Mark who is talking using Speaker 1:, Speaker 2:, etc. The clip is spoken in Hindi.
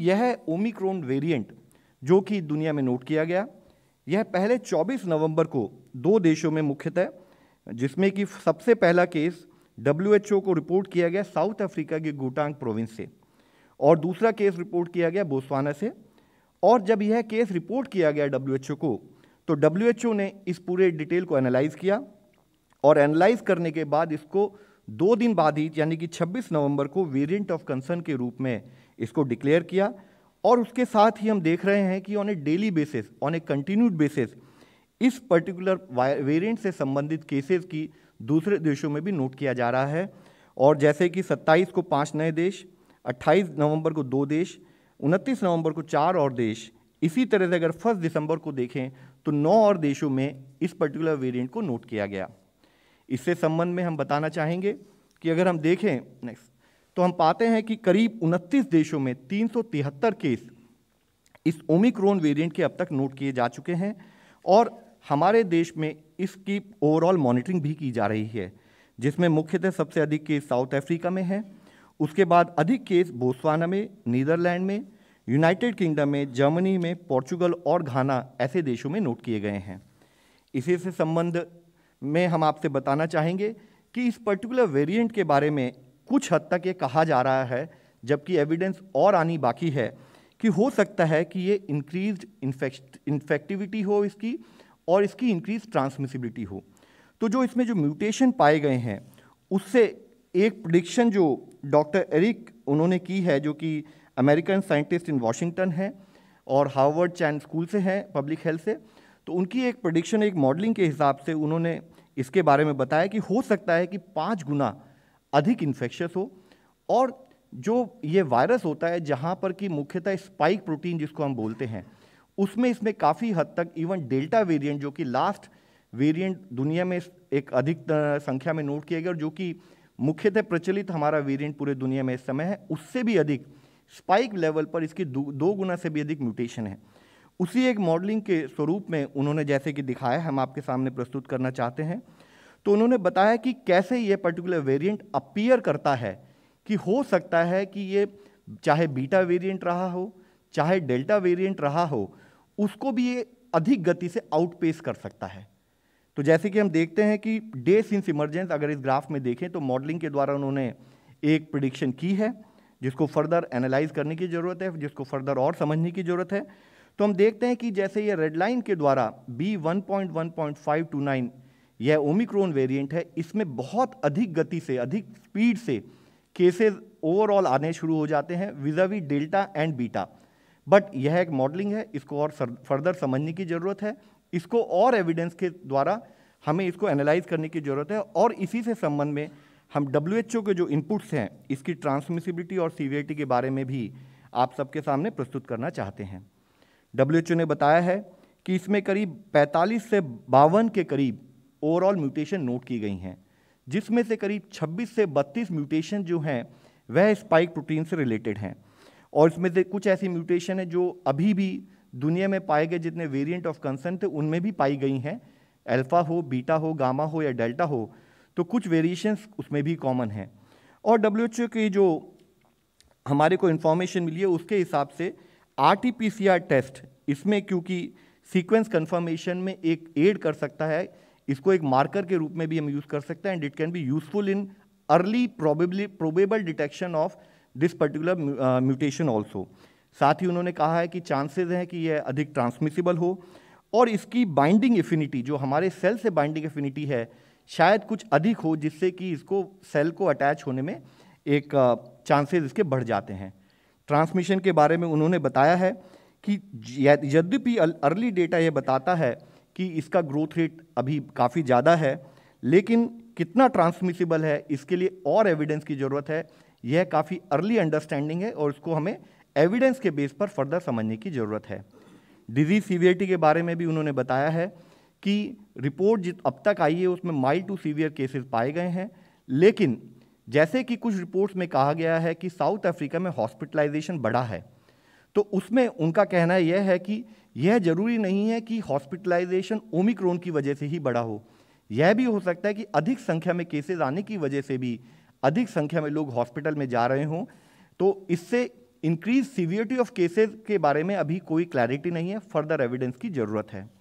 Speaker 1: यह ओमिक्रोन वेरिएंट जो कि दुनिया में नोट किया गया यह पहले 24 नवंबर को दो देशों में मुख्यतः जिसमें कि सबसे पहला केस डब्ल्यू को रिपोर्ट किया गया साउथ अफ्रीका के गोटांग प्रोविंस से और दूसरा केस रिपोर्ट किया गया बोस्वाना से और जब यह केस रिपोर्ट किया गया डब्ल्यू को तो डब्ल्यू ने इस पूरे डिटेल को एनालाइज किया और एनालाइज करने के बाद इसको दो दिन बाद ही यानी कि 26 नवंबर को वेरिएंट ऑफ कंसर्न के रूप में इसको डिक्लेयर किया और उसके साथ ही हम देख रहे हैं कि on a daily basis on a continued basis इस पर्टिकुलर वेरिएंट से संबंधित केसेस की दूसरे देशों में भी नोट किया जा रहा है और जैसे कि 27 को पाँच नए देश 28 नवंबर को दो देश 29 नवंबर को चार और देश इसी तरह से अगर फर्स्ट दिसंबर को देखें तो नौ और देशों में इस पर्टिकुलर वेरिएंट को नोट किया गया इससे संबंध में हम बताना चाहेंगे कि अगर हम देखें नेक्स्ट तो हम पाते हैं कि करीब उनतीस देशों में तीन केस इस ओमिक्रोन वेरिएंट के अब तक नोट किए जा चुके हैं और हमारे देश में इसकी ओवरऑल मॉनिटरिंग भी की जा रही है जिसमें मुख्यतः सबसे अधिक केस साउथ अफ्रीका में है उसके बाद अधिक केस बोस्वाना में नीदरलैंड में यूनाइटेड किंगडम में जर्मनी में पोर्चुगल और घाना ऐसे देशों में नोट किए गए हैं इसी से संबंध में हम आपसे बताना चाहेंगे कि इस पर्टिकुलर वेरिएंट के बारे में कुछ हद तक ये कहा जा रहा है जबकि एविडेंस और आनी बाकी है कि हो सकता है कि ये इंक्रीज इन्फेक्टिविटी हो इसकी और इसकी इंक्रीज ट्रांसमिसिबिलिटी हो तो जो इसमें जो म्यूटेशन पाए गए हैं उससे एक प्रडिक्शन जो डॉक्टर एरिक उन्होंने की है जो कि अमेरिकन साइंटिस्ट इन वाशिंगटन है और हार्वर्ड चैन स्कूल से हैं पब्लिक हेल्थ से तो उनकी एक प्रडिक्शन एक मॉडलिंग के हिसाब से उन्होंने इसके बारे में बताया कि हो सकता है कि पाँच गुना अधिक इन्फेक्शस हो और जो ये वायरस होता है जहाँ पर कि मुख्यतः स्पाइक प्रोटीन जिसको हम बोलते हैं उसमें इसमें काफ़ी हद तक इवन डेल्टा वेरिएंट जो कि लास्ट वेरिएंट दुनिया में एक अधिक संख्या में नोट किया गया और जो कि मुख्यतः प्रचलित हमारा वेरिएंट पूरे दुनिया में इस समय है उससे भी अधिक स्पाइक लेवल पर इसकी दो, दो गुना से भी अधिक म्यूटेशन है उसी एक मॉडलिंग के स्वरूप में उन्होंने जैसे कि दिखाया हम आपके सामने प्रस्तुत करना चाहते हैं तो उन्होंने बताया कि कैसे ये पर्टिकुलर वेरिएंट अपीयर करता है कि हो सकता है कि ये चाहे बीटा वेरिएंट रहा हो चाहे डेल्टा वेरिएंट रहा हो उसको भी ये अधिक गति से आउटपेस कर सकता है तो जैसे कि हम देखते हैं कि डे सिंस इमरजेंस अगर इस ग्राफ में देखें तो मॉडलिंग के द्वारा उन्होंने एक प्रडिक्शन की है जिसको फर्दर एनालाइज करने की ज़रूरत है जिसको फर्दर और समझने की ज़रूरत है तो हम देखते हैं कि जैसे ये रेड लाइन के द्वारा B one point one point five two nine यह ओमिक्रोन वेरिएंट है इसमें बहुत अधिक गति से अधिक स्पीड से केसेस ओवरऑल आने शुरू हो जाते हैं vis-a-vis delta and beta but यह एक मॉडलिंग है इसको और फर्दर समझने की ज़रूरत है इसको और एविडेंस के द्वारा हमें इसको एनालाइज करने की ज़रूरत है और इसी से संबंध में हम डब्ल्यू के जो इनपुट्स हैं इसकी ट्रांसमिसिबिलिटी और सीवियरिटी के बारे में भी आप सबके सामने प्रस्तुत करना चाहते हैं डब्ल्यू ने बताया है कि इसमें करीब 45 से बावन के करीब ओवरऑल म्यूटेशन नोट की गई हैं जिसमें से करीब 26 से 32 म्यूटेशन जो हैं वह स्पाइक प्रोटीन से रिलेटेड हैं और इसमें से कुछ ऐसी म्यूटेशन हैं जो अभी भी दुनिया में पाए गए जितने वेरिएंट ऑफ कंसर्न थे उनमें भी पाई गई हैं अल्फ़ा हो बीटा हो गामा हो या डेल्टा हो तो कुछ वेरिएशंस उसमें भी कॉमन हैं और डब्ल्यू की जो हमारे को इन्फॉर्मेशन मिली है उसके हिसाब से आर टेस्ट इसमें क्योंकि सीक्वेंस कंफर्मेशन में एक एड कर सकता है इसको एक मार्कर के रूप में भी हम यूज़ कर सकते हैं and it can be useful in early probably probable detection of this particular mutation also साथ ही उन्होंने कहा है कि चांसेज हैं कि यह अधिक ट्रांसमिसिबल हो और इसकी बाइंडिंग इफिनिटी जो हमारे सेल से बाइंडिंग इफिनिटी है शायद कुछ अधिक हो जिससे कि इसको सेल को अटैच होने में एक चांसेस uh, इसके बढ़ जाते हैं ट्रांसमिशन के बारे में उन्होंने बताया है कि यद्यपि अर्ली डेटा यह बताता है कि इसका ग्रोथ रेट अभी काफ़ी ज़्यादा है लेकिन कितना ट्रांसमिसिबल है इसके लिए और एविडेंस की ज़रूरत है यह काफ़ी अर्ली अंडरस्टैंडिंग है और इसको हमें एविडेंस के बेस पर फर्दर समझने की ज़रूरत है डिजीज़ सीवियरिटी के बारे में भी उन्होंने बताया है कि रिपोर्ट जित अब तक आई है उसमें माइल्ड टू सीवियर केसेस पाए गए हैं लेकिन जैसे कि कुछ रिपोर्ट्स में कहा गया है कि साउथ अफ्रीका में हॉस्पिटलाइजेशन बढ़ा है तो उसमें उनका कहना यह है कि यह जरूरी नहीं है कि हॉस्पिटलाइजेशन ओमिक्रोन की वजह से ही बड़ा हो यह भी हो सकता है कि अधिक संख्या में केसेज आने की वजह से भी अधिक संख्या में लोग हॉस्पिटल में जा रहे हों तो इससे इंक्रीज सीवियरिटी ऑफ केसेज के बारे में अभी कोई क्लैरिटी नहीं है फर्दर एविडेंस की ज़रूरत है